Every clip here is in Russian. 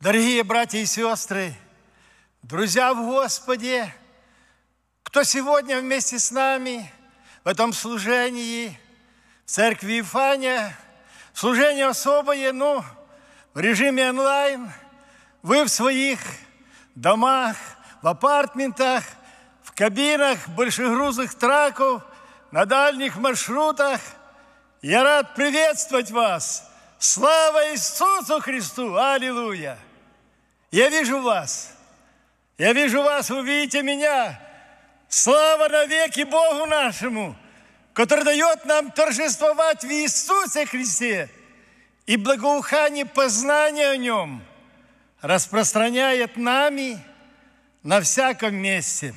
Дорогие братья и сестры, друзья в Господе, кто сегодня вместе с нами в этом служении в церкви Ифания, служение особое, ну, в режиме онлайн, вы в своих домах, в апартментах, в кабинах большегрузных траков, на дальних маршрутах. Я рад приветствовать вас! Слава Иисусу Христу! Аллилуйя! Я вижу вас. Я вижу вас, вы видите меня. Слава навеки Богу нашему, который дает нам торжествовать в Иисусе Христе и благоухание познания о Нем распространяет нами на всяком месте.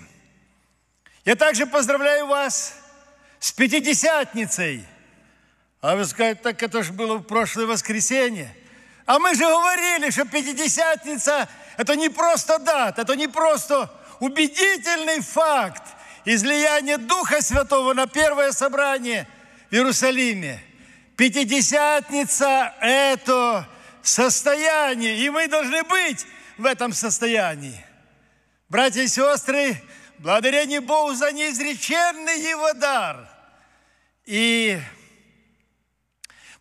Я также поздравляю вас с Пятидесятницей. А вы скажете, так это же было в прошлое воскресенье – а мы же говорили, что Пятидесятница – это не просто дата, это не просто убедительный факт излияния Духа Святого на первое собрание в Иерусалиме. Пятидесятница – это состояние, и мы должны быть в этом состоянии. Братья и сестры, благодарение Богу за неизреченный его дар. И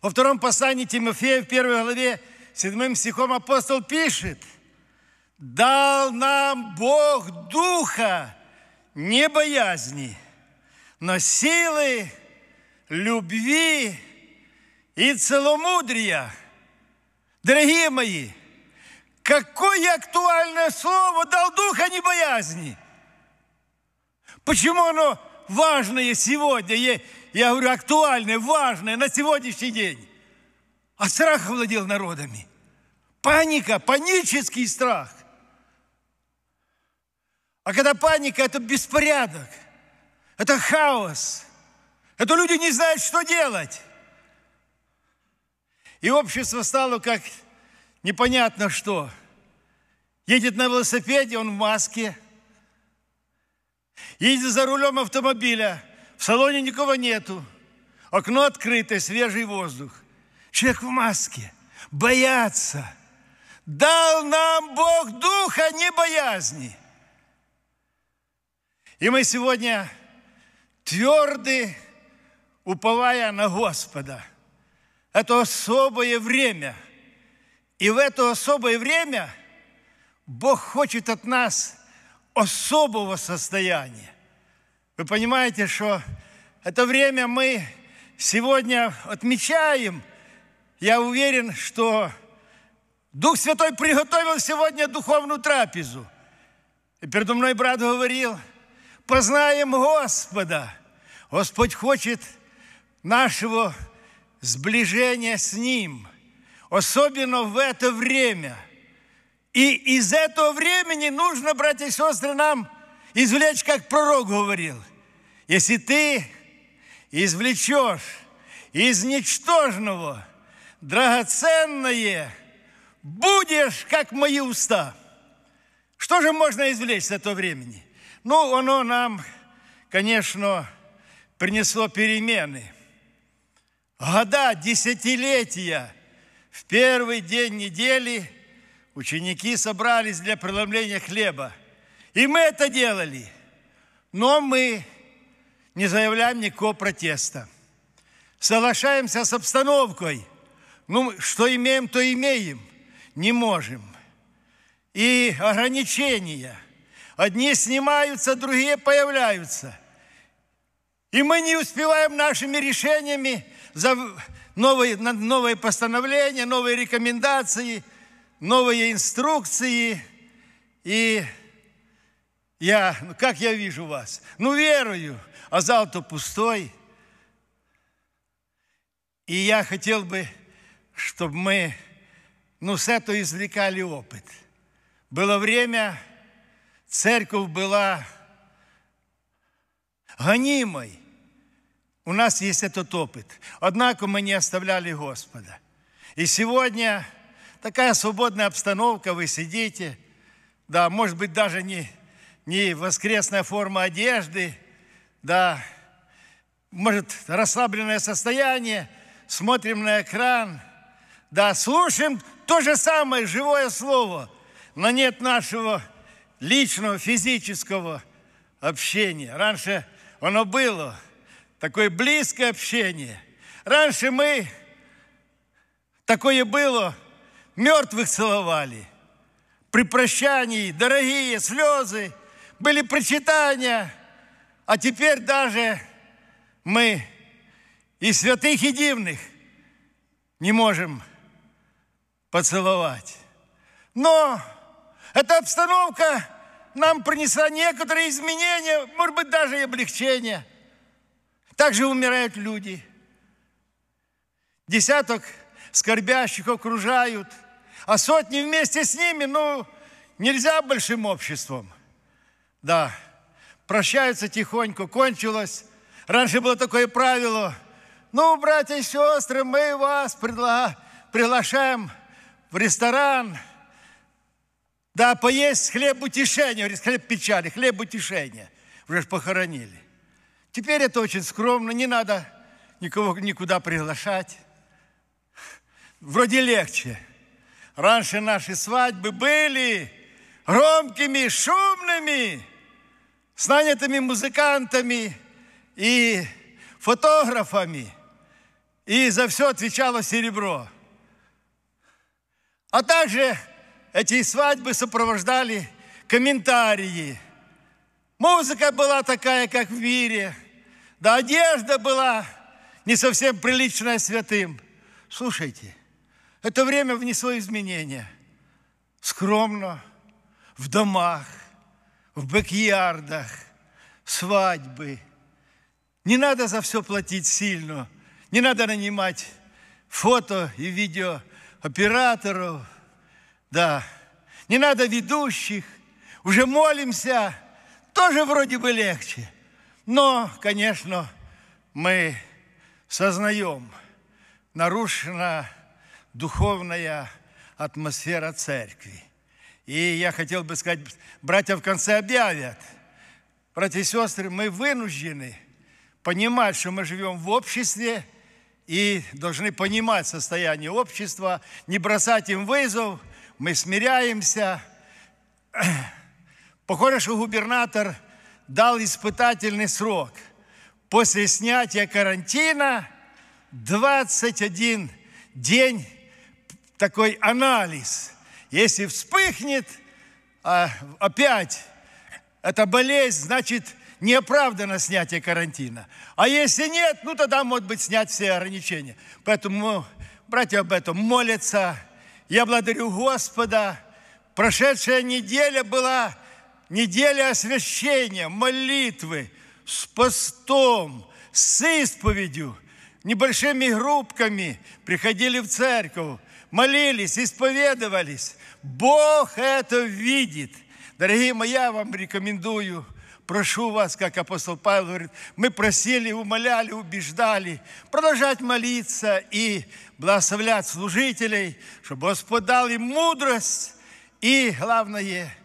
во втором послании Тимофея в первой главе седьмым стихом апостол пишет, «Дал нам Бог Духа не боязни, но силы, любви и целомудрия». Дорогие мои, какое актуальное слово дал Духа не боязни? Почему оно важное сегодня? Я говорю, актуальное, важное на сегодняшний день. А страх овладел народами. Паника, панический страх. А когда паника, это беспорядок, это хаос. Это люди не знают, что делать. И общество стало как непонятно что. Едет на велосипеде, он в маске. Едет за рулем автомобиля, в салоне никого нету. Окно открытое, свежий воздух человек в маске, бояться. Дал нам Бог духа не боязни. И мы сегодня тверды, уповая на Господа. Это особое время. И в это особое время Бог хочет от нас особого состояния. Вы понимаете, что это время мы сегодня отмечаем – я уверен, что Дух Святой приготовил сегодня духовную трапезу. И передо мной брат говорил, познаем Господа. Господь хочет нашего сближения с Ним, особенно в это время. И из этого времени нужно, братья и сестры, нам извлечь, как пророк говорил. Если ты извлечешь из ничтожного – драгоценное, будешь, как мои уста. Что же можно извлечь с этого времени? Ну, оно нам, конечно, принесло перемены. Года, десятилетия. В первый день недели ученики собрались для преломления хлеба. И мы это делали. Но мы не заявляем никакого протеста. Соглашаемся с обстановкой – ну, что имеем, то имеем. Не можем. И ограничения. Одни снимаются, другие появляются. И мы не успеваем нашими решениями за новые, новые постановления, новые рекомендации, новые инструкции. И я, ну как я вижу вас? Ну, верую, а зал-то пустой. И я хотел бы чтобы мы, ну, с этого извлекали опыт. Было время, церковь была гонимой. У нас есть этот опыт. Однако мы не оставляли Господа. И сегодня такая свободная обстановка, вы сидите, да, может быть, даже не, не воскресная форма одежды, да, может, расслабленное состояние, смотрим на экран – да, слушаем то же самое живое слово, но нет нашего личного физического общения. Раньше оно было, такое близкое общение. Раньше мы, такое было, мертвых целовали. При прощании дорогие слезы, были причитания, а теперь даже мы и святых, и дивных не можем поцеловать. Но эта обстановка нам принесла некоторые изменения, может быть, даже и облегчение. Также умирают люди. Десяток скорбящих окружают, а сотни вместе с ними, ну, нельзя большим обществом. Да, прощаются тихонько, кончилось. Раньше было такое правило. Ну, братья и сестры, мы вас пригла... приглашаем в ресторан, да, поесть хлеб утешения, хлеб печали, хлеб утешения. Уже ж похоронили. Теперь это очень скромно, не надо никого никуда приглашать. Вроде легче. Раньше наши свадьбы были громкими, шумными, с нанятыми музыкантами и фотографами. И за все отвечало серебро. А также эти свадьбы сопровождали комментарии. Музыка была такая, как в мире. Да одежда была не совсем приличная святым. Слушайте, это время внесло изменения. Скромно, в домах, в бэк-ярдах, свадьбы. Не надо за все платить сильно. Не надо нанимать фото и видео операторов, да, не надо ведущих. Уже молимся, тоже вроде бы легче. Но, конечно, мы сознаем, нарушена духовная атмосфера церкви. И я хотел бы сказать, братья в конце объявят. Братья и сестры, мы вынуждены понимать, что мы живем в обществе, и должны понимать состояние общества, не бросать им вызов, мы смиряемся. Похоже, что губернатор дал испытательный срок. После снятия карантина 21 день такой анализ. Если вспыхнет, а, опять эта болезнь, значит, неоправданно снятие карантина. А если нет, ну тогда, может быть, снять все ограничения. Поэтому братья об этом молятся. Я благодарю Господа. Прошедшая неделя была неделя освящения, молитвы, с постом, с исповедью, небольшими группками приходили в церковь, молились, исповедовались. Бог это видит. Дорогие мои, я вам рекомендую – прошу вас, как апостол Павел говорит, мы просили, умоляли, убеждали продолжать молиться и благословлять служителей, чтобы Господь дал им мудрость и, главное,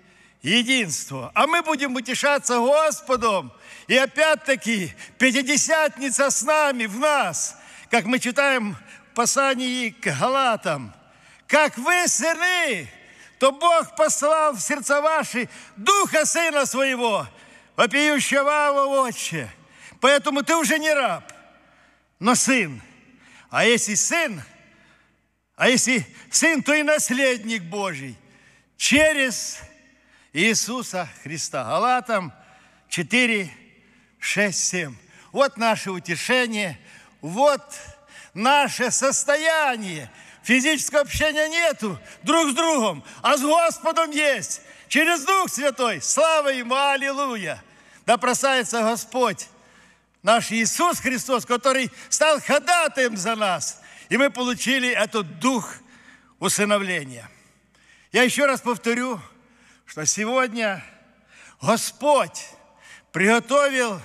единство. А мы будем утешаться Господом. И опять-таки, Пятидесятница с нами, в нас, как мы читаем в послании к Галатам. «Как вы сыны, то Бог послал в сердца ваши Духа Сына Своего, вопиющего Ава, отче, поэтому ты уже не раб, но сын. А если сын, а если сын, то и наследник Божий через Иисуса Христа. Галатам 4, 6, 7. Вот наше утешение, вот наше состояние. Физического общения нету друг с другом, а с Господом есть. Через Дух Святой. Слава Ему, аллилуйя да просается Господь, наш Иисус Христос, который стал ходатаем за нас. И мы получили этот дух усыновления. Я еще раз повторю, что сегодня Господь приготовил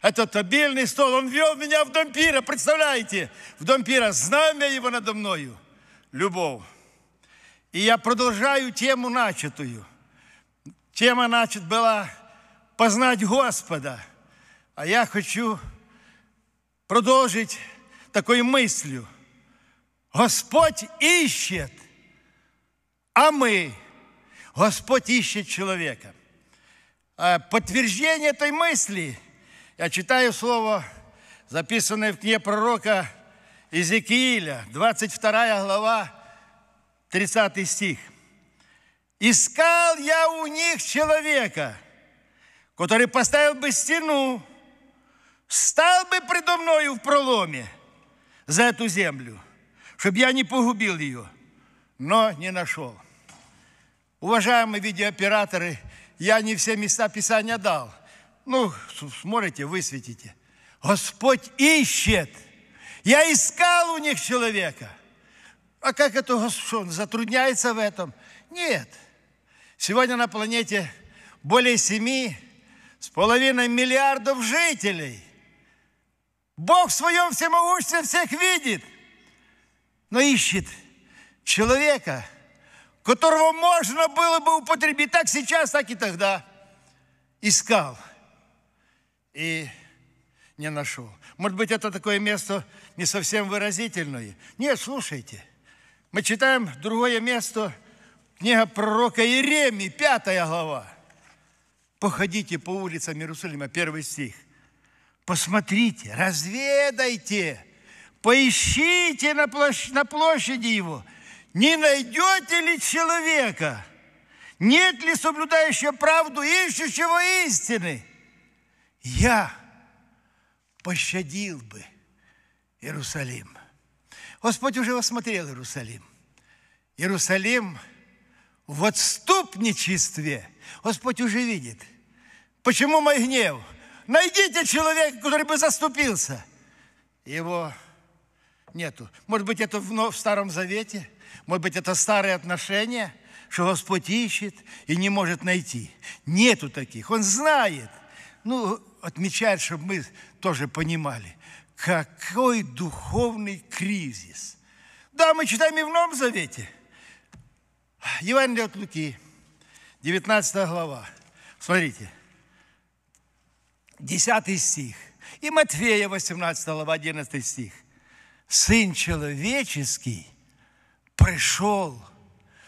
этот обильный стол. Он вел меня в дом пира, представляете? В дом пира знамя его надо мною, любовь. И я продолжаю тему начатую. Тема, начат была познать Господа. А я хочу продолжить такой мыслью. Господь ищет, а мы. Господь ищет человека. А подтверждение этой мысли я читаю слово, записанное в книге пророка Иезекииля, 22 глава, 30 стих. «Искал я у них человека, который поставил бы стену, стал бы предо мною в проломе за эту землю, чтобы я не погубил ее, но не нашел. Уважаемые видеооператоры, я не все места Писания дал. Ну, смотрите, высветите. Господь ищет. Я искал у них человека. А как это Господь? Он затрудняется в этом? Нет. Сегодня на планете более 7 с половиной миллиардов жителей. Бог в своем всемогуществе всех видит, но ищет человека, которого можно было бы употребить так сейчас, так и тогда. Искал и не нашел. Может быть, это такое место не совсем выразительное. Нет, слушайте, мы читаем другое место, книга пророка Иеремии, пятая глава. Походите по улицам Иерусалима, первый стих. Посмотрите, разведайте, поищите на, площ- на площади его. Не найдете ли человека? Нет ли соблюдающего правду, ищущего истины? Я пощадил бы Иерусалим. Господь уже осмотрел Иерусалим. Иерусалим в отступничестве. Господь уже видит – Почему мой гнев? Найдите человека, который бы заступился. Его нету. Может быть, это в, в Старом Завете? Может быть, это старые отношения, что Господь ищет и не может найти? Нету таких. Он знает. Ну, отмечает, чтобы мы тоже понимали, какой духовный кризис. Да, мы читаем и в Новом Завете. Евангелие от Луки, 19 глава. Смотрите. 10 стих, и Матфея, 18 глава, 11 стих. Сын человеческий пришел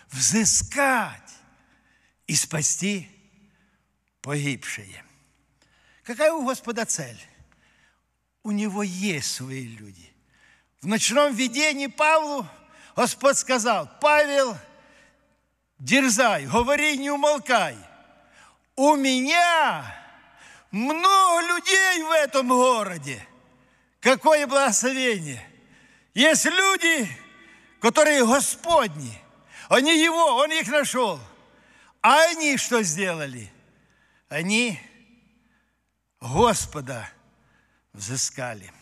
взыскать и спасти погибшие. Какая у Господа цель? У него есть свои люди. В ночном видении Павлу Господь сказал, Павел, дерзай, говори, не умолкай. У меня много людей в этом городе. Какое благословение! Есть люди, которые Господни. Они Его, Он их нашел. А они что сделали? Они Господа взыскали.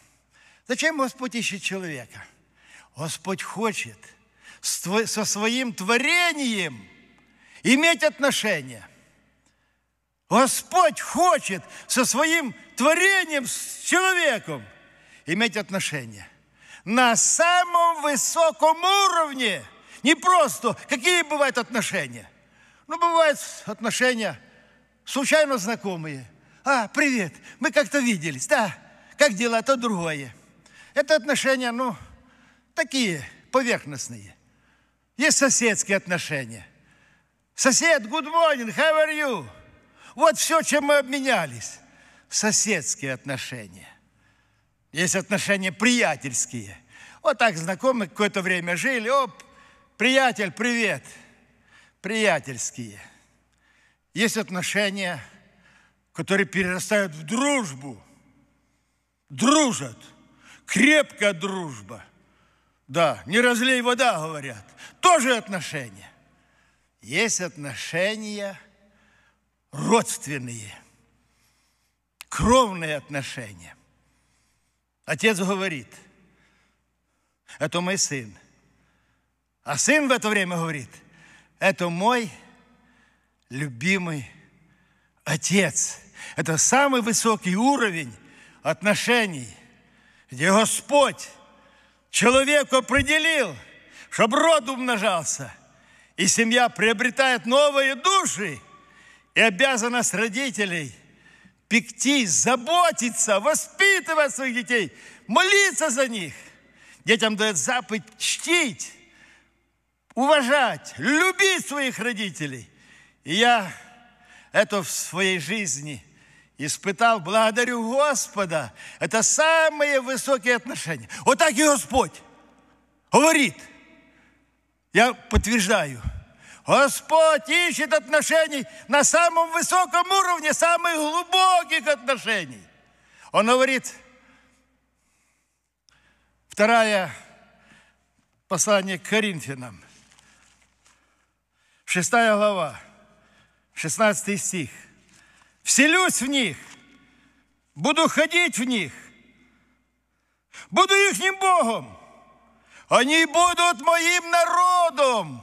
Зачем Господь ищет человека? Господь хочет со своим творением иметь отношения – Господь хочет со своим творением, с человеком иметь отношения. На самом высоком уровне. Не просто, какие бывают отношения. Ну, бывают отношения случайно знакомые. А, привет, мы как-то виделись, да. Как дела, а то другое. Это отношения, ну, такие, поверхностные. Есть соседские отношения. Сосед, good morning, how are you? Вот все, чем мы обменялись. Соседские отношения. Есть отношения приятельские. Вот так знакомые какое-то время жили. О, приятель, привет. Приятельские. Есть отношения, которые перерастают в дружбу. Дружат. Крепкая дружба. Да, не разлей вода, говорят. Тоже отношения. Есть отношения – родственные, кровные отношения. Отец говорит, это мой сын. А сын в это время говорит, это мой любимый отец. Это самый высокий уровень отношений, где Господь человеку определил, чтобы род умножался, и семья приобретает новые души – и обязанность родителей пекти, заботиться, воспитывать своих детей, молиться за них. Детям дает заповедь чтить, уважать, любить своих родителей. И я это в своей жизни испытал. Благодарю Господа. Это самые высокие отношения. Вот так и Господь говорит. Я подтверждаю – Господь ищет отношений на самом высоком уровне, самых глубоких отношений. Он говорит, вторая послание к Коринфянам, шестая глава, шестнадцатый стих. «Вселюсь в них, буду ходить в них, буду ихним Богом, они будут моим народом»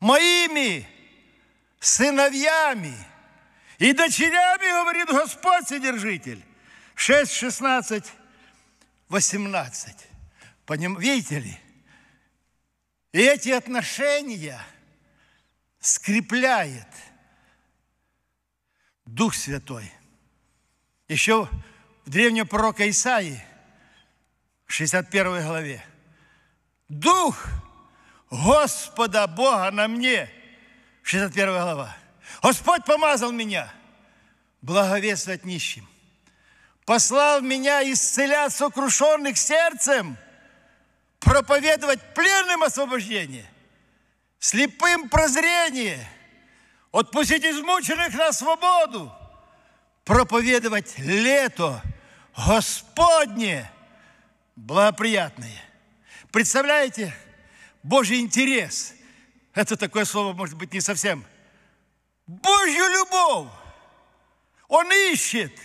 моими сыновьями и дочерями, говорит Господь Содержитель. 6, 16, 18. Поним, видите ли? И эти отношения скрепляет Дух Святой. Еще в древнем пророка Исаии, 61 главе, Дух – Господа Бога на мне. 61 глава. Господь помазал меня благовествовать нищим. Послал меня исцелять сокрушенных сердцем, проповедовать пленным освобождение, слепым прозрение, отпустить измученных на свободу, проповедовать лето Господне благоприятное. Представляете, Божий интерес. Это такое слово, может быть, не совсем. Божью любовь. Он ищет.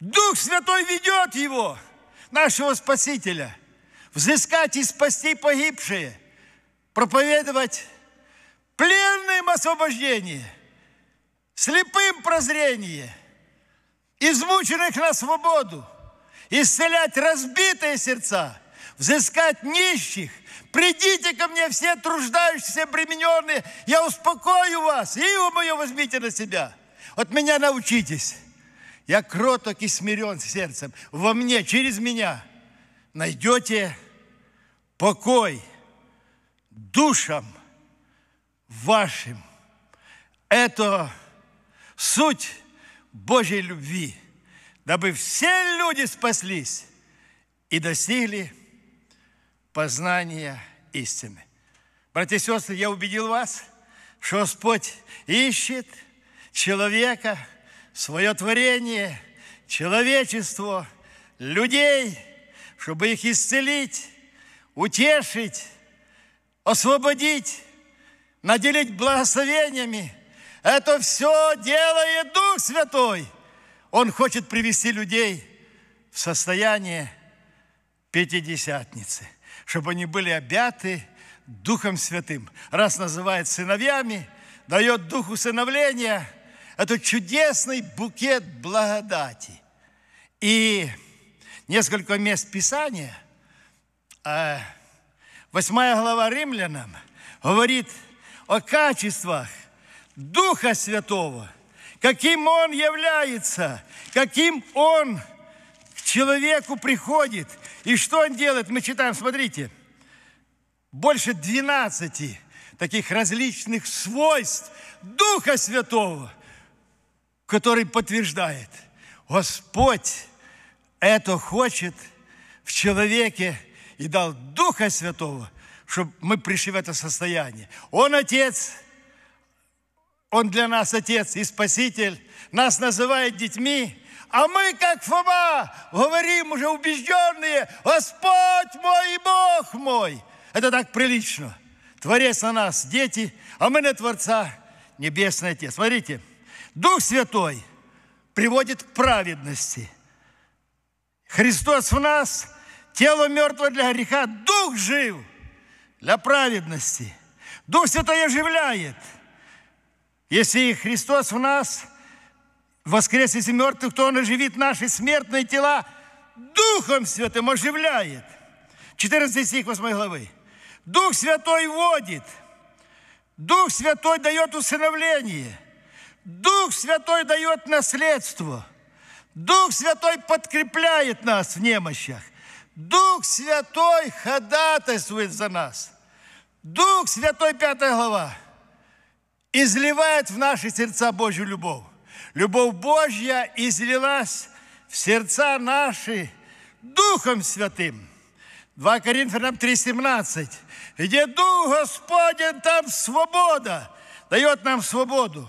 Дух Святой ведет его, нашего Спасителя. Взыскать и спасти погибшие. Проповедовать пленным освобождение. Слепым прозрение. Измученных на свободу. Исцелять разбитые сердца. Взыскать нищих Придите ко мне все труждающиеся, обремененные, я успокою вас, и иго мое возьмите на себя. От меня научитесь. Я кроток и смирен сердцем. Во мне, через меня найдете покой душам вашим. Это суть Божьей любви, дабы все люди спаслись и достигли познания истины. Братья и сестры, я убедил вас, что Господь ищет человека, свое творение, человечество, людей, чтобы их исцелить, утешить, освободить, наделить благословениями. Это все делает Дух Святой. Он хочет привести людей в состояние Пятидесятницы, чтобы они были обяты Духом Святым. Раз называет сыновьями, дает Дух усыновления, это чудесный букет благодати. И несколько мест Писания, 8 э, глава Римлянам, говорит о качествах Духа Святого, каким Он является, каким Он к человеку приходит – и что он делает? Мы читаем, смотрите, больше 12 таких различных свойств Духа Святого, который подтверждает, Господь это хочет в человеке и дал Духа Святого, чтобы мы пришли в это состояние. Он Отец, Он для нас Отец и Спаситель, нас называет детьми, а мы, как Фома, говорим уже убежденные, Господь мой и Бог мой. Это так прилично. Творец на нас, дети, а мы на Творца, Небесный Отец. Смотрите, Дух Святой приводит к праведности. Христос в нас, тело мертвое для греха, Дух жив для праведности. Дух Святой оживляет. Если Христос в нас – воскрес из мертвых, то Он оживит наши смертные тела, Духом Святым оживляет. 14 стих 8 главы. Дух Святой водит, Дух Святой дает усыновление, Дух Святой дает наследство, Дух Святой подкрепляет нас в немощах, Дух Святой ходатайствует за нас. Дух Святой, 5 глава, изливает в наши сердца Божью любовь. Любовь Божья излилась в сердца наши Духом Святым. 2 Коринфянам 3,17. Где Дух Господень, там свобода. Дает нам свободу.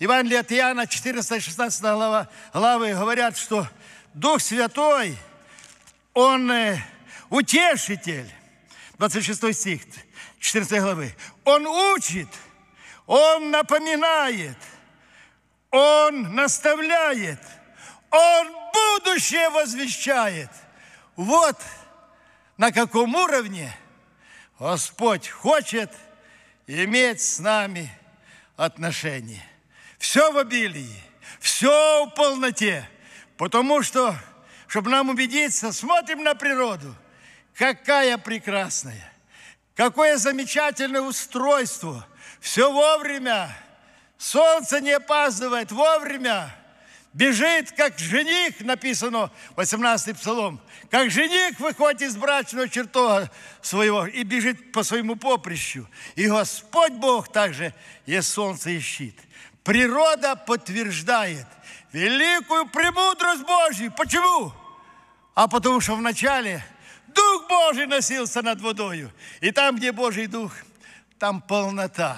Евангелие от Иоанна 14 16 глава, главы говорят, что Дух Святой, Он э, утешитель. 26 стих 14 главы. Он учит, Он напоминает – он наставляет, Он будущее возвещает. Вот на каком уровне Господь хочет иметь с нами отношения. Все в обилии, все в полноте, потому что, чтобы нам убедиться, смотрим на природу, какая прекрасная, какое замечательное устройство, все вовремя – солнце не опаздывает вовремя, бежит, как жених, написано 18-й псалом, как жених выходит из брачного чертога своего и бежит по своему поприщу. И Господь Бог также есть солнце и щит. Природа подтверждает великую премудрость Божью. Почему? А потому что вначале Дух Божий носился над водою. И там, где Божий Дух, там полнота.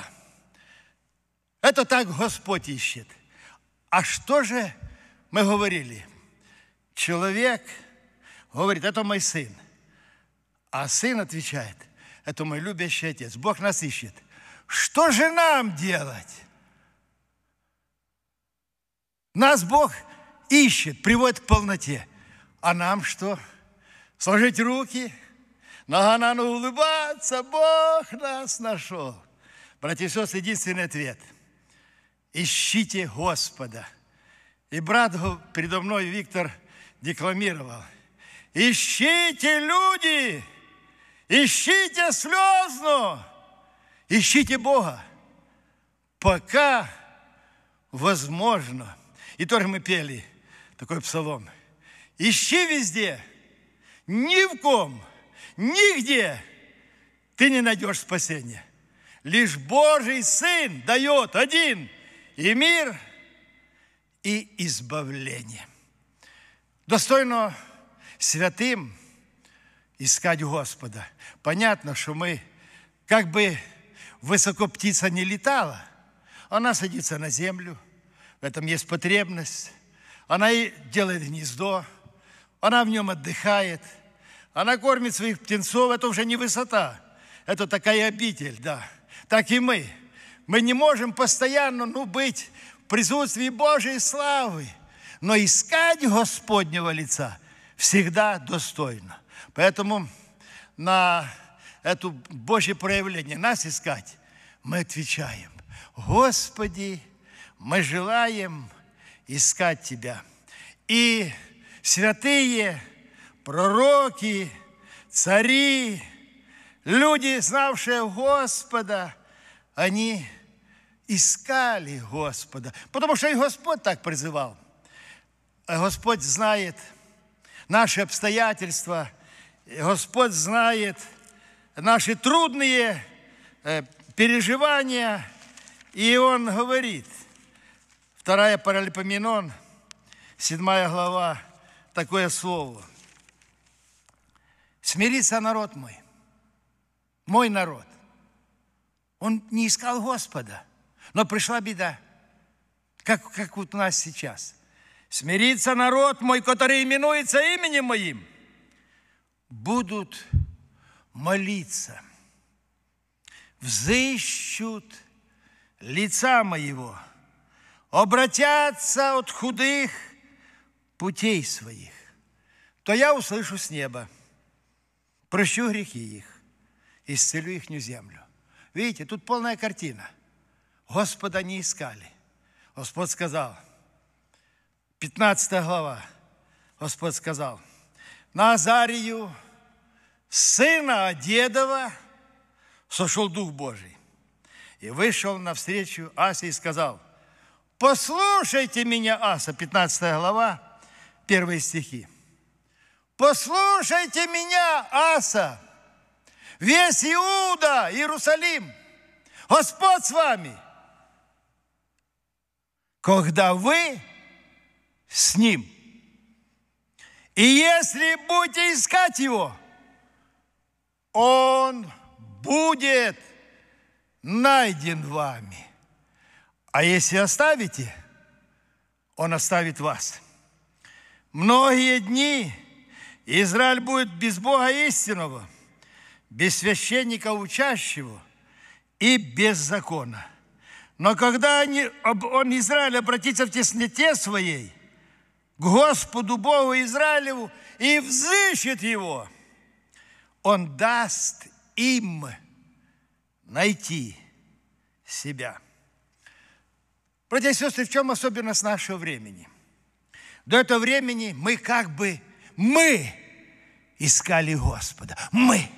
Это так Господь ищет. А что же мы говорили? Человек говорит, это мой сын. А сын отвечает, это мой любящий отец. Бог нас ищет. Что же нам делать? Нас Бог ищет, приводит к полноте. А нам что? Сложить руки, нога на ногу улыбаться. Бог нас нашел. Братья и сестры, единственный ответ – ищите Господа. И брат передо мной Виктор декламировал. Ищите, люди, ищите слезно, ищите Бога, пока возможно. И тоже мы пели такой псалом. Ищи везде, ни в ком, нигде ты не найдешь спасения. Лишь Божий Сын дает один – и мир, и избавление. Достойно святым искать Господа. Понятно, что мы, как бы высоко птица не летала, она садится на землю, в этом есть потребность, она и делает гнездо, она в нем отдыхает, она кормит своих птенцов, это уже не высота, это такая обитель, да. Так и мы – мы не можем постоянно ну, быть в присутствии Божьей славы, но искать Господнего лица всегда достойно. Поэтому на это Божье проявление нас искать, мы отвечаем, Господи, мы желаем искать Тебя. И святые, пророки, цари, люди, знавшие Господа, они искали Господа, потому что и Господь так призывал. Господь знает наши обстоятельства, Господь знает наши трудные э, переживания, и Он говорит, «Вторая Паралипоменон, седьмая глава, такое слово. «Смирится народ мой, мой народ, он не искал Господа, но пришла беда, как, как вот у нас сейчас. «Смирится народ мой, который именуется именем моим, будут молиться, взыщут лица моего, обратятся от худых путей своих, то я услышу с неба, прощу грехи их, исцелю ихнюю землю. Видите, тут полная картина. Господа не искали. Господь сказал, 15 глава, Господь сказал, Назарию, сына Одедова, сошел Дух Божий. И вышел навстречу Асе и сказал, «Послушайте меня, Аса», 15 глава, первые стихи. «Послушайте меня, Аса, Весь Иуда, Иерусалим, Господь с вами, когда вы с Ним. И если будете искать Его, Он будет найден вами. А если оставите, Он оставит вас. Многие дни Израиль будет без Бога истинного – без священника учащего и без закона. Но когда они, он, Израиль, обратится в тесноте своей к Господу Богу Израилеву и взыщет его, он даст им найти себя. Братья и сестры, в чем особенность нашего времени? До этого времени мы как бы, мы искали Господа. Мы.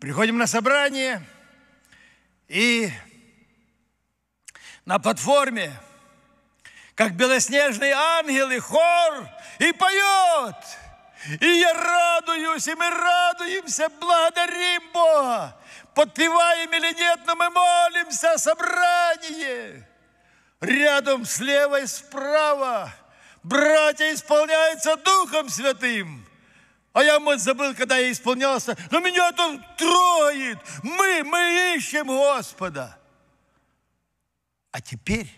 Приходим на собрание, и на платформе, как белоснежные ангелы, хор и поет. И я радуюсь, и мы радуемся, благодарим Бога. Подпеваем или нет, но мы молимся о собрании. Рядом слева и справа братья исполняются Духом Святым. А я, может, забыл, когда я исполнялся. Но меня это трогает. Мы, мы ищем Господа. А теперь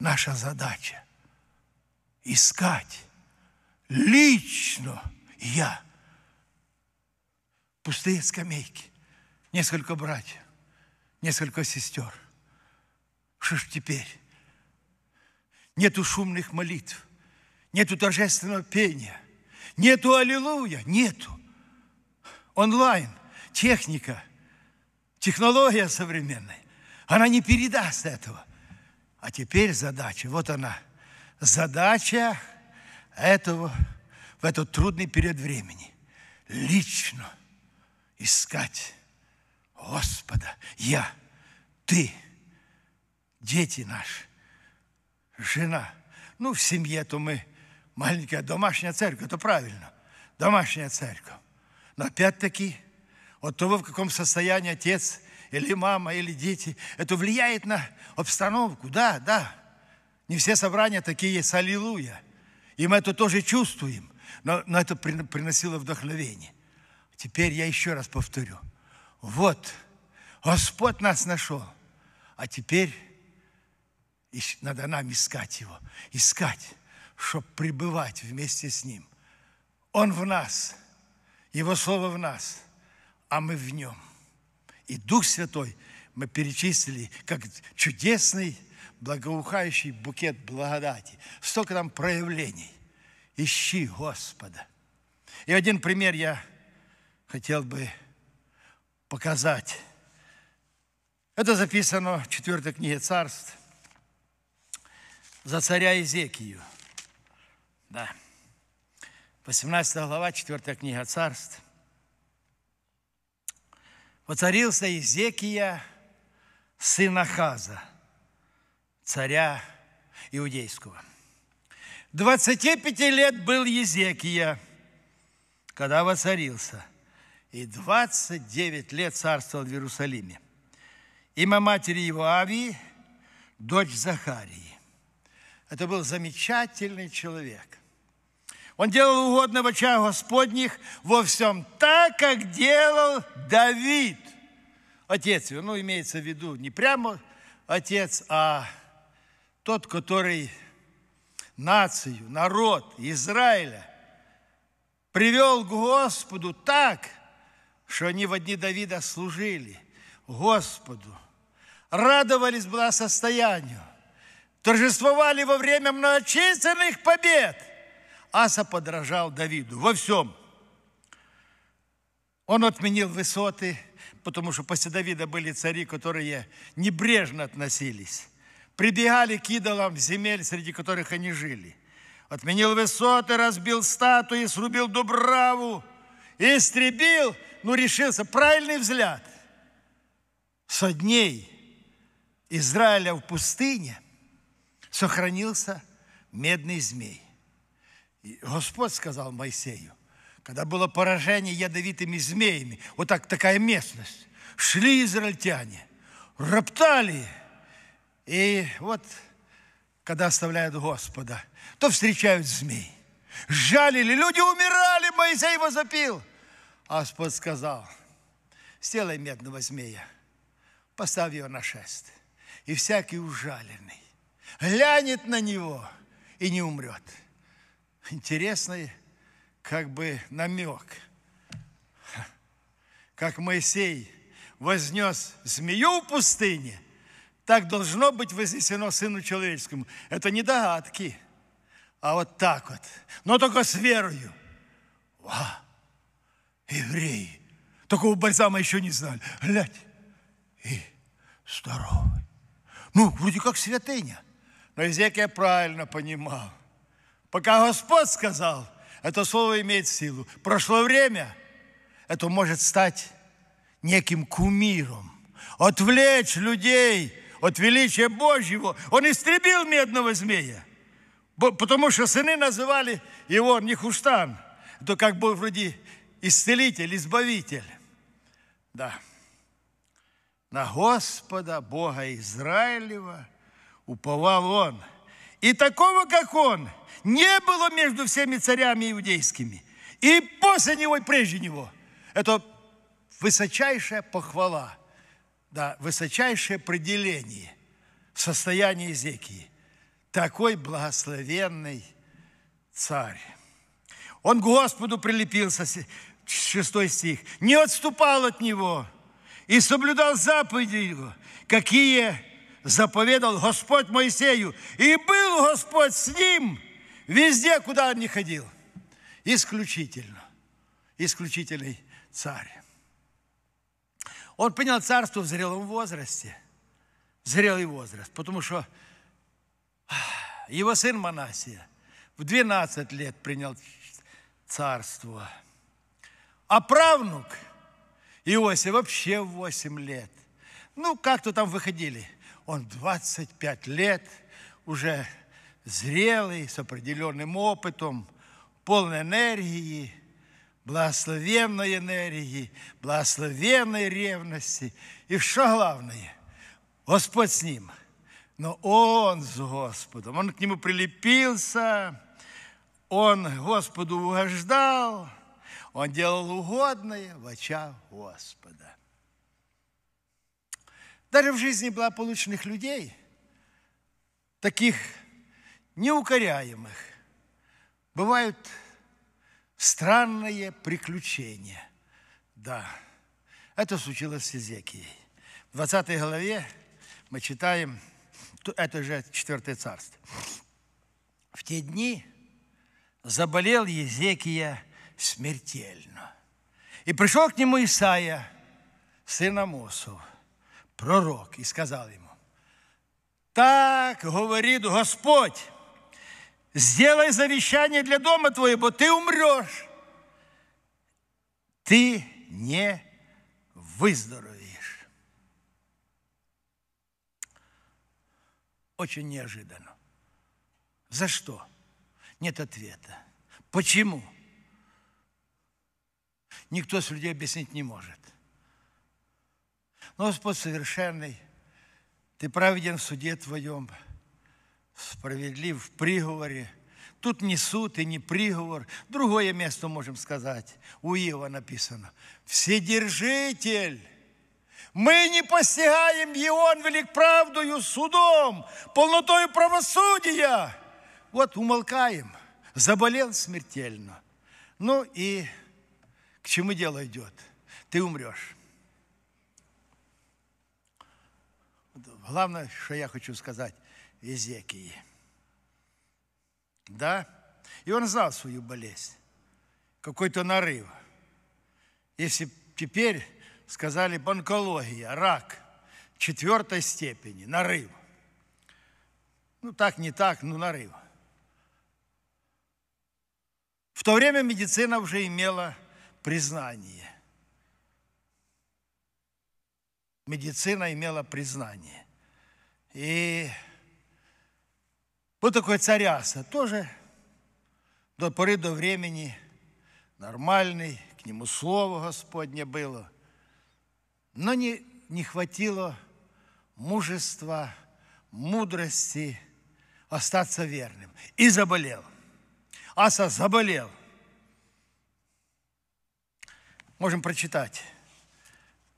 наша задача искать лично я. Пустые скамейки. Несколько братьев, несколько сестер. Что ж теперь? Нету шумных молитв – нету торжественного пения, нету аллилуйя, нету. Онлайн, техника, технология современная, она не передаст этого. А теперь задача, вот она, задача этого, в этот трудный период времени, лично искать Господа. Я, ты, дети наши, жена. Ну, в семье то мы Маленькая домашняя церковь, это правильно. Домашняя церковь. Но опять-таки, от того, в каком состоянии отец или мама, или дети, это влияет на обстановку. Да, да. Не все собрания такие есть. Аллилуйя. И мы это тоже чувствуем. Но, но это приносило вдохновение. Теперь я еще раз повторю. Вот, Господь нас нашел. А теперь надо нам искать Его. Искать чтобы пребывать вместе с Ним. Он в нас, Его Слово в нас, а мы в Нем. И Дух Святой мы перечислили как чудесный, благоухающий букет благодати. Столько там проявлений. Ищи Господа. И один пример я хотел бы показать. Это записано в 4 книге Царств за царя Изекию – да. 18 глава, 4 книга Царств. Воцарился Изекия, сын Ахаза, царя иудейского. 25 лет был Езекия, когда воцарился, и 29 лет царствовал в Иерусалиме. Имя матери его Авии, дочь Захарии. Это был замечательный человек. Он делал угодно в очах Господних во всем так, как делал Давид, отец Ну, имеется в виду не прямо отец, а тот, который нацию, народ Израиля привел к Господу так, что они в одни Давида служили Господу, радовались благосостоянию, торжествовали во время многочисленных побед – Аса подражал Давиду во всем. Он отменил высоты, потому что после Давида были цари, которые небрежно относились. Прибегали к идолам в земель, среди которых они жили. Отменил высоты, разбил статуи, срубил дубраву, истребил, ну, решился. Правильный взгляд. Со дней Израиля в пустыне сохранился медный змей. И Господь сказал Моисею, когда было поражение ядовитыми змеями, вот так такая местность, шли израильтяне, роптали, и вот когда оставляют Господа, то встречают змей. Жалили, люди умирали, Моисей возопил. А Господь сказал, сделай медного змея, поставь его на шест. И всякий ужаленный глянет на него и не умрет интересный как бы намек. Как Моисей вознес змею в пустыне, так должно быть вознесено Сыну Человеческому. Это не догадки, а вот так вот. Но только с верою. Ва! Евреи! Такого бальзама еще не знали. Глядь! И здоровый. Ну, вроде как святыня. Но Изекия правильно понимал – Пока Господь сказал, это слово имеет силу. Прошло время, это может стать неким кумиром, отвлечь людей от величия Божьего. Он истребил медного змея, потому что сыны называли его Нехуштан. Это как бы вроде исцелитель, избавитель. Да. На Господа Бога Израилева уповал он – и такого, как он, не было между всеми царями иудейскими. И после него, и прежде него. Это высочайшая похвала, да, высочайшее определение состояния Иезекии. Такой благословенный царь. Он Господу прилепился, шестой стих, не отступал от Него и соблюдал заповеди Его, какие заповедал Господь Моисею. И был Господь с ним везде, куда он не ходил. Исключительно. Исключительный царь. Он принял царство в зрелом возрасте. Зрелый возраст. Потому что а, его сын Манасия в 12 лет принял царство. А правнук Иосиф вообще в 8 лет. Ну, как-то там выходили – он 25 лет, уже зрелый, с определенным опытом, полной энергии, благословенной энергии, благословенной ревности. И что главное? Господь с ним. Но он с Господом. Он к нему прилепился, он Господу угождал, он делал угодное в очах Господа. Даже в жизни благополучных людей, таких неукоряемых, бывают странные приключения. Да, это случилось с Езекией. В 20 главе мы читаем, это же 4 царство. В те дни заболел Езекия смертельно. И пришел к нему Исаия, сын Амосов, пророк и сказал ему, так говорит Господь, сделай завещание для дома твоего, ты умрешь. Ты не выздоровеешь. Очень неожиданно. За что? Нет ответа. Почему? Никто с людей объяснить не может. Но Господь совершенный, Ты праведен в суде Твоем, справедлив в приговоре. Тут не суд и не приговор. Другое место можем сказать. У Ива написано. Вседержитель. Мы не постигаем, и Он велик правдою, судом, полнотою правосудия. Вот умолкаем. Заболел смертельно. Ну и к чему дело идет? Ты умрешь. Главное, что я хочу сказать, Єзекії. Да? И он знал свою болезнь, какой-то нарыв. Если теперь сказали онкология, рак четвертой степени, нарыв. Ну так, не так, но нарыв. В то время медицина уже имела признание. Медицина имела признание. И был такой царь Аса, тоже до поры до времени нормальный, к нему слово Господне было. Но не, не хватило мужества, мудрости остаться верным. И заболел. Аса заболел. Можем прочитать.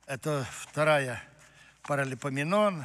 Это вторая Паралипоменон,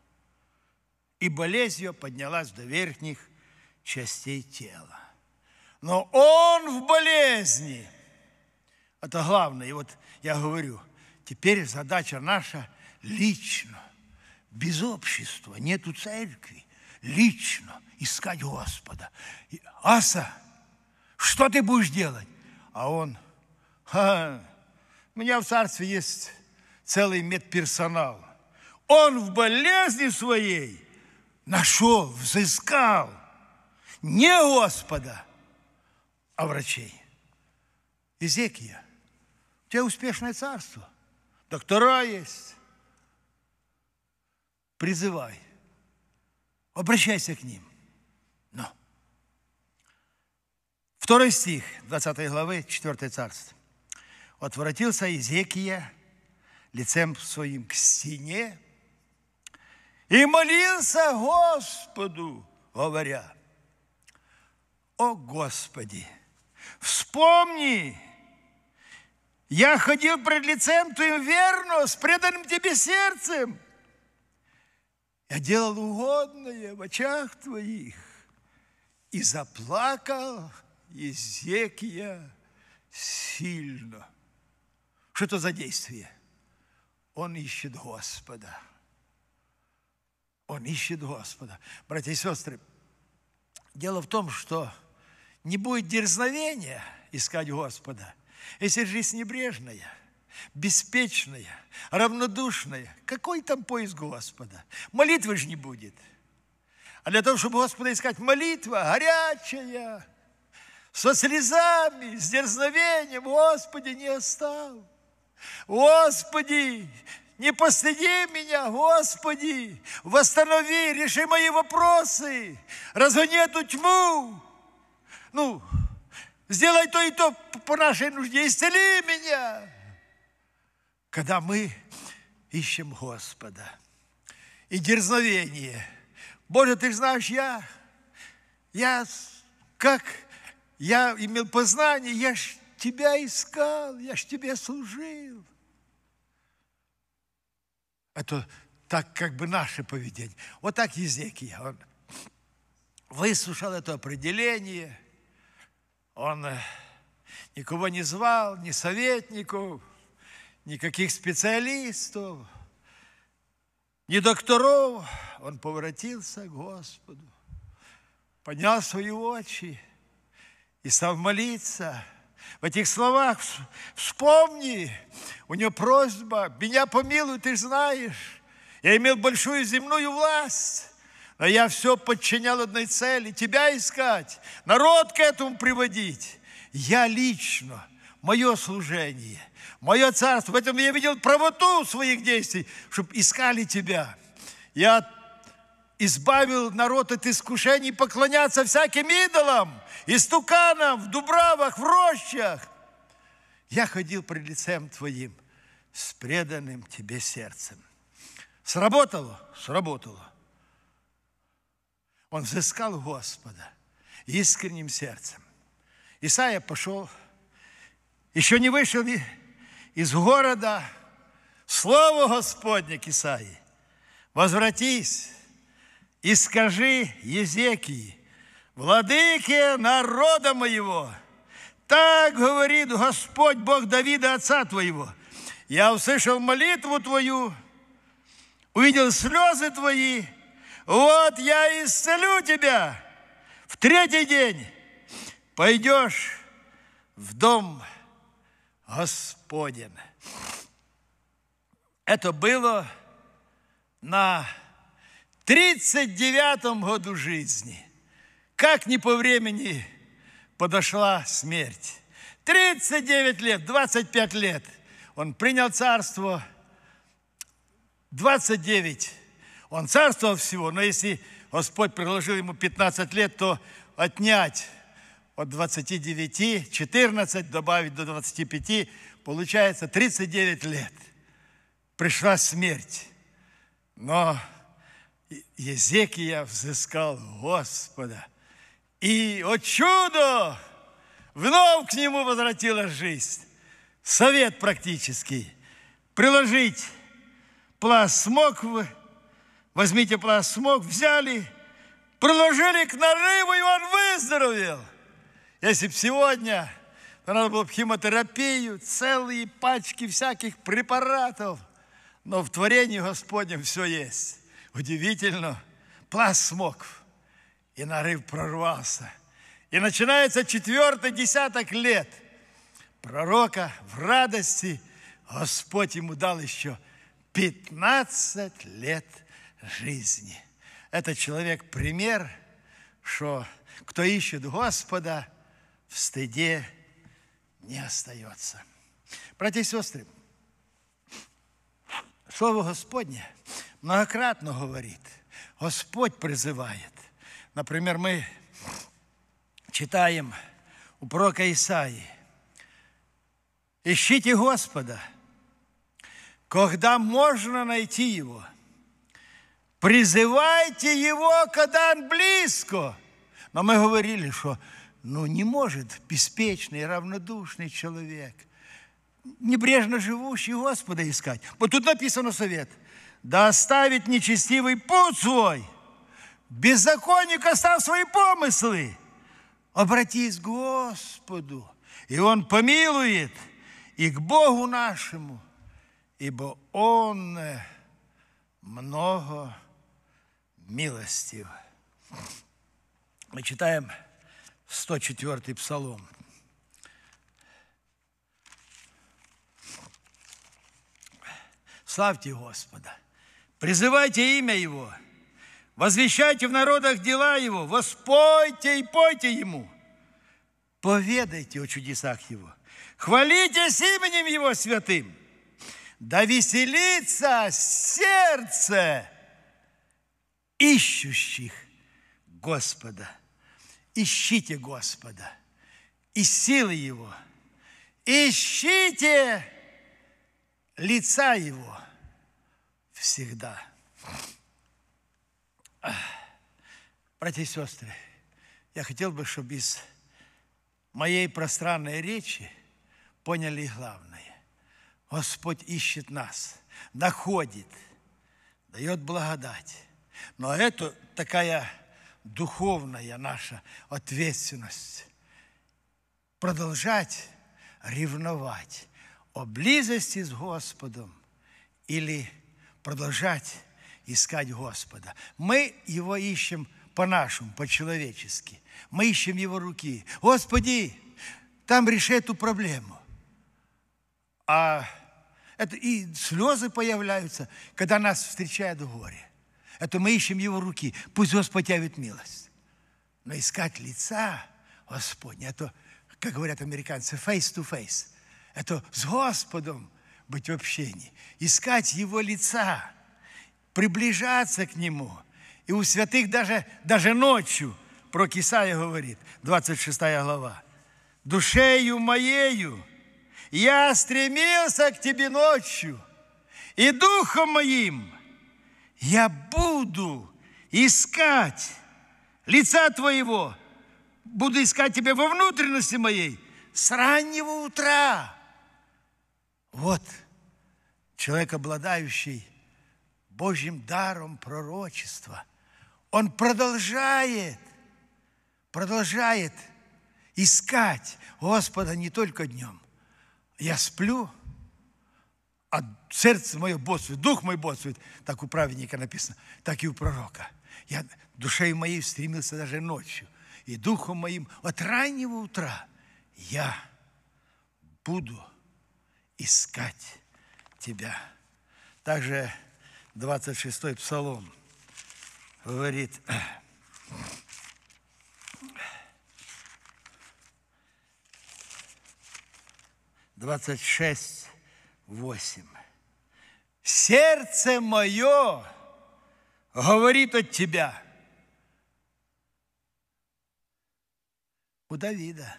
и болезнь ее поднялась до верхних частей тела. Но он в болезни. Это главное. И вот я говорю, теперь задача наша лично, без общества, нету церкви, лично искать Господа. И, Аса, что ты будешь делать? А он, Ха, у меня в царстве есть целый медперсонал. Он в болезни своей нашел, взыскал не Господа, а врачей. Изекия, у тебя успешное царство, доктора есть. Призывай, обращайся к ним. Но. Второй стих 20 главы 4 царства. «Отворотился Изекия лицем своим к стене и молился Господу, говоря, «О Господи, вспомни, я ходил пред лицем Твоим верно, с преданным Тебе сердцем. Я делал угодное в очах Твоих, и заплакал Езекия сильно». Что это за действие? Он ищет Господа. Он ищет Господа. Братья и сестры, дело в том, что не будет дерзновения искать Господа, если жизнь небрежная, беспечная, равнодушная. Какой там поиск Господа? Молитвы же не будет. А для того, чтобы Господа искать, молитва горячая, со слезами, с дерзновением, Господи, не оставь. Господи, не постыди меня, Господи, восстанови, реши мои вопросы, разгони эту тьму. Ну, сделай то и то по нашей нужде, исцели меня. Когда мы ищем Господа и дерзновение. Боже, ты знаешь, я, я как я имел познание, я ж тебя искал, я ж тебе служил. Это так как бы наше поведение. Вот так Езекия, он выслушал это определение, он э, никого не звал, ни советников, никаких специалистов, ни докторов. Он поворотился к Господу, поднял свои очи и стал молиться – в этих словах вспомни, у него просьба, меня помилуй, ты знаешь, я имел большую земную власть, но я все подчинял одной цели, тебя искать, народ к этому приводить. Я лично, мое служение, мое царство, в этом я видел правоту своих действий, чтобы искали тебя. Я избавил народ от искушений поклоняться всяким идолам, истуканам, в дубравах, в рощах. Я ходил при лицем Твоим с преданным Тебе сердцем. Сработало? Сработало. Он взыскал Господа искренним сердцем. Исаия пошел, еще не вышел из города. Слово Господне к Исаии. Возвратись, и скажи Езекии, владыке народа моего, так говорит Господь Бог Давида, отца твоего, я услышал молитву твою, увидел слезы твои, вот я исцелю тебя. В третий день пойдешь в дом Господен. Это было на 39 году жизни, как ни по времени подошла смерть. 39 лет, 25 лет он принял царство, 29 он царствовал всего, но если Господь предложил ему 15 лет, то отнять от 29, 14 добавить до 25, получается 39 лет. Пришла смерть. Но Езекия взыскал Господа, и, о чудо, вновь к нему возвратилась жизнь. Совет практический. Приложить пластмок. смоквы, возьмите пластмок, взяли, приложили к нарыву, и он выздоровел. Если бы сегодня, то надо было бы химиотерапию, целые пачки всяких препаратов. Но в творении Господнем все есть удивительно, пласт смог, и нарыв прорвался. И начинается четвертый десяток лет пророка в радости. Господь ему дал еще 15 лет жизни. Этот человек пример, что кто ищет Господа, в стыде не остается. Братья и сестры, Слово Господне многократно говорит. Господь призывает. Например, мы читаем у пророка Исаии. «Ищите Господа, когда можно найти Его. Призывайте Его, когда Он близко». Но мы говорили, что ну, не может беспечный, равнодушный человек, небрежно живущий Господа искать. Вот тут написано совет – да оставит нечестивый путь свой, беззаконник остав свои помыслы. Обратись к Господу, и Он помилует и к Богу нашему, ибо Он э, много милостив. Мы читаем 104-й Псалом. Славьте Господа! призывайте имя Его, возвещайте в народах дела Его, воспойте и пойте Ему, поведайте о чудесах Его, хвалитесь именем Его святым, да веселится сердце ищущих Господа. Ищите Господа и силы Его. Ищите лица Его всегда. Братья и сестры, я хотел бы, чтобы из моей пространной речи поняли главное. Господь ищет нас, находит, дает благодать. Но это такая духовная наша ответственность. Продолжать ревновать о близости с Господом или продолжать искать Господа. Мы Его ищем по-нашему, по-человечески. Мы ищем Его руки. Господи, там реши эту проблему. А это и слезы появляются, когда нас встречает горе. Это мы ищем Его руки. Пусть Господь явит милость. Но искать лица Господня, это, как говорят американцы, face to face. Это с Господом – быть в общении, искать Его лица, приближаться к Нему. И у святых даже, даже ночью про Кисая говорит, 26 глава, «Душею моею я стремился к Тебе ночью, и духом моим я буду искать лица Твоего, буду искать Тебя во внутренности моей с раннего утра». Вот человек, обладающий Божьим даром пророчества, он продолжает, продолжает искать Господа не только днем. Я сплю, а сердце мое бодствует, дух мой бодствует, так у праведника написано, так и у пророка. Я душею моей стремился даже ночью, и духом моим от раннего утра я буду – искать Тебя. Также 26-й псалом говорит, двадцать шесть, восемь. Сердце мое говорит от тебя. У Давида.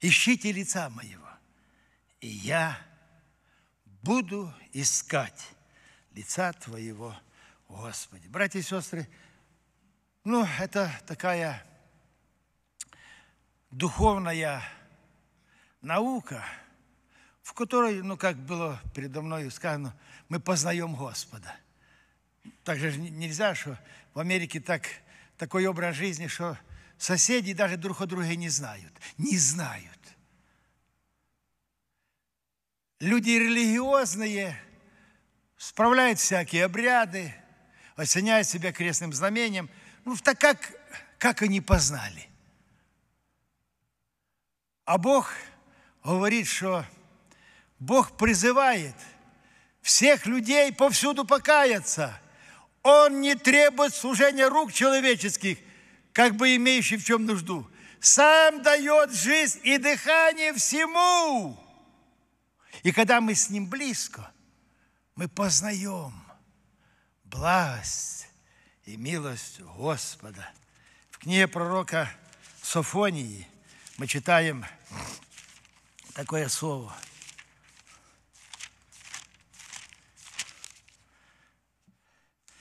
Ищите лица моего и я буду искать лица Твоего, Господи. Братья и сестры, ну, это такая духовная наука, в которой, ну, как было передо мной сказано, мы познаем Господа. Так же нельзя, что в Америке так, такой образ жизни, что соседи даже друг о друге не знают. Не знают люди религиозные справляют всякие обряды, осеняют себя крестным знамением. Ну, так как, как они познали? А Бог говорит, что Бог призывает всех людей повсюду покаяться. Он не требует служения рук человеческих, как бы имеющий в чем нужду. Сам дает жизнь и дыхание всему. И когда мы с Ним близко, мы познаем благость и милость Господа. В книге пророка Софонии мы читаем такое слово.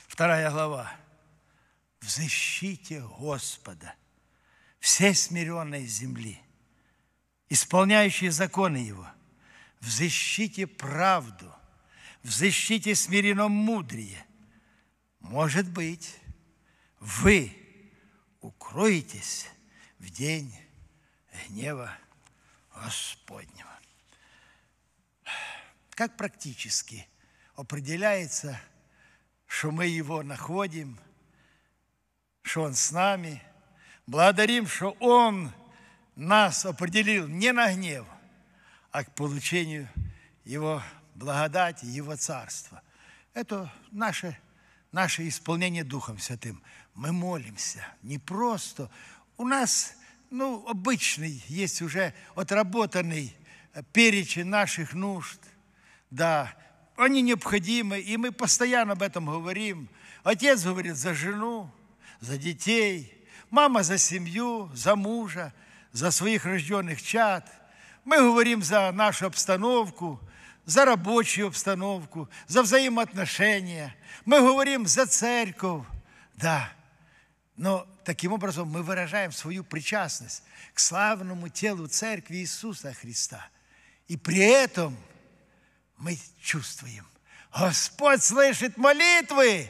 Вторая глава. «Взыщите Господа, все смиренные земли, исполняющие законы Его, взыщите правду, взыщите смиренно мудрее. Может быть, вы укроетесь в день гнева Господнего. Как практически определяется, что мы его находим, что он с нами. Благодарим, что он нас определил не на гнев, а к получению Его благодати, Его Царства. Это наше, наше исполнение Духом Святым. Мы молимся не просто. У нас ну, обычный, есть уже отработанный перечень наших нужд. Да, они необходимы, и мы постоянно об этом говорим. Отец говорит за жену, за детей, мама за семью, за мужа, за своих рожденных чад, мы говорим за нашу обстановку, за рабочую обстановку, за взаимоотношения. Мы говорим за церковь. Да, но таким образом мы выражаем свою причастность к славному телу церкви Иисуса Христа. И при этом мы чувствуем, Господь слышит молитвы,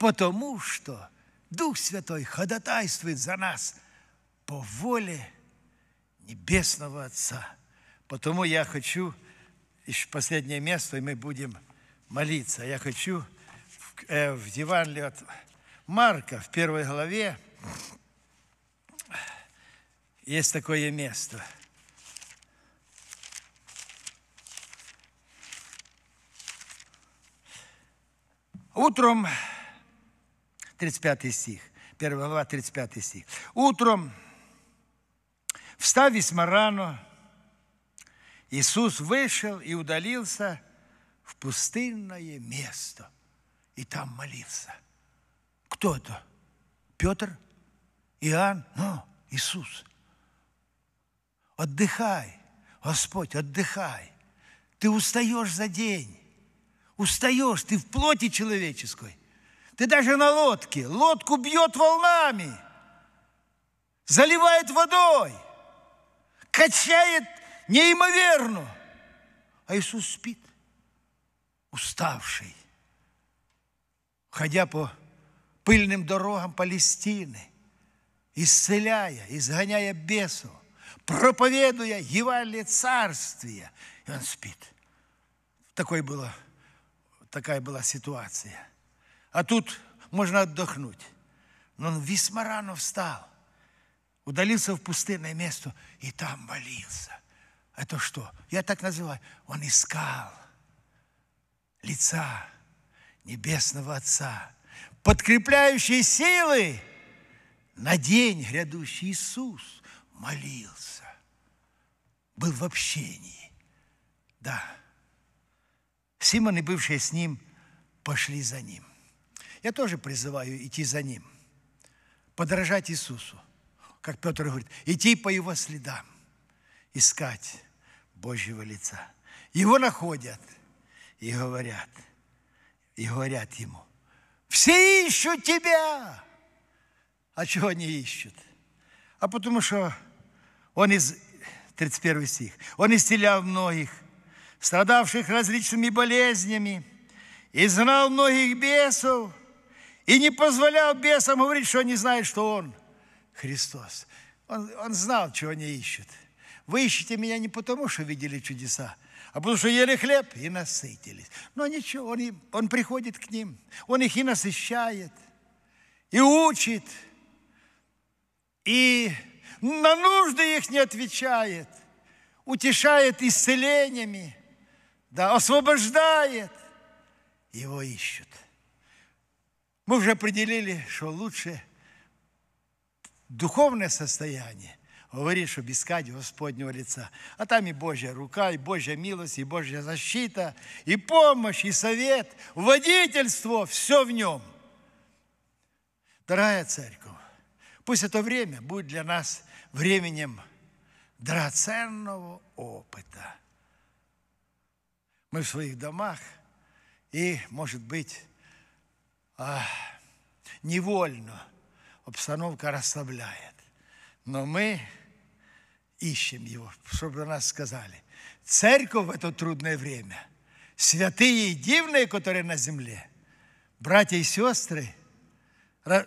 потому что Дух Святой ходатайствует за нас по воле Небесного Отца. Потому я хочу, еще последнее место, и мы будем молиться. Я хочу э, в Евангелии от Марка, в первой главе, есть такое место. Утром, 35 стих, 1 глава, 35 стих. Утром, встав весьма рано, Иисус вышел и удалился в пустынное место, и там молился. Кто это? Петр? Иоанн? Ну, Иисус. Отдыхай, Господь, отдыхай. Ты устаешь за день. Устаешь, ты в плоти человеческой. Ты даже на лодке. Лодку бьет волнами, заливает водой, качает неимоверно. А Иисус спит, уставший, ходя по пыльным дорогам Палестины, исцеляя, изгоняя бесов, проповедуя Евангелие Царствие, И он спит. Такой было, такая была ситуация. А тут можно отдохнуть. Но он весьма рано встал, удалился в пустынное место и там молился – это что? Я так называю. Он искал лица Небесного Отца, подкрепляющие силы на день грядущий Иисус молился, был в общении. Да. Симон и бывшие с ним пошли за ним. Я тоже призываю идти за ним, подражать Иисусу, как Петр говорит, идти по его следам, искать Божьего лица. Его находят и говорят, и говорят ему, все ищут тебя. А чего они ищут? А потому что он из, 31 стих, он исцелял многих, страдавших различными болезнями, и знал многих бесов и не позволял бесам говорить, что они знают, что он Христос. Он, он знал, чего они ищут – вы ищете меня не потому, что видели чудеса, а потому что ели хлеб и насытились. Но ничего, он, он приходит к ним, он их и насыщает, и учит, и на нужды их не отвечает, утешает исцелениями, да, освобождает. Его ищут. Мы уже определили, что лучше духовное состояние говорит, щоб іскать Господнього лица. А там и Божья рука, и Божья милость, и Божья защита, и помощь, и совет, водительство, все в нем. Дорогая церковь, пусть это время будет для нас временем драгоценного опыта. Мы в своих домах, и, может быть, а, невольно обстановка расслабляет. Но мы ищем Его, чтобы нас сказали. Церковь в это трудное время, святые и дивные, которые на земле, братья и сестры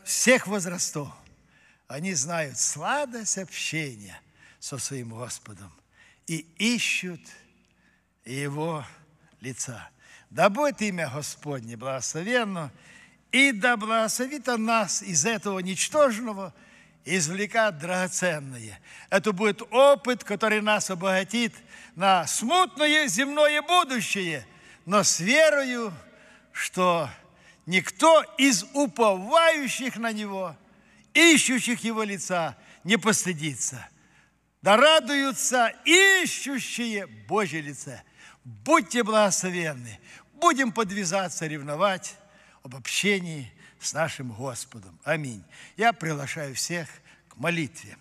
всех возрастов, они знают сладость общения со своим Господом и ищут Его лица. Да будет имя Господне благословенно, и да благословит нас из этого ничтожного – извлекать драгоценные. Это будет опыт, который нас обогатит на смутное земное будущее, но с верою, что никто из уповающих на Него, ищущих Его лица, не постыдится. Да радуются ищущие Божье лице. Будьте благословенны. Будем подвязаться, ревновать об общении – с нашим Господом. Аминь. Я приглашаю всех к молитве.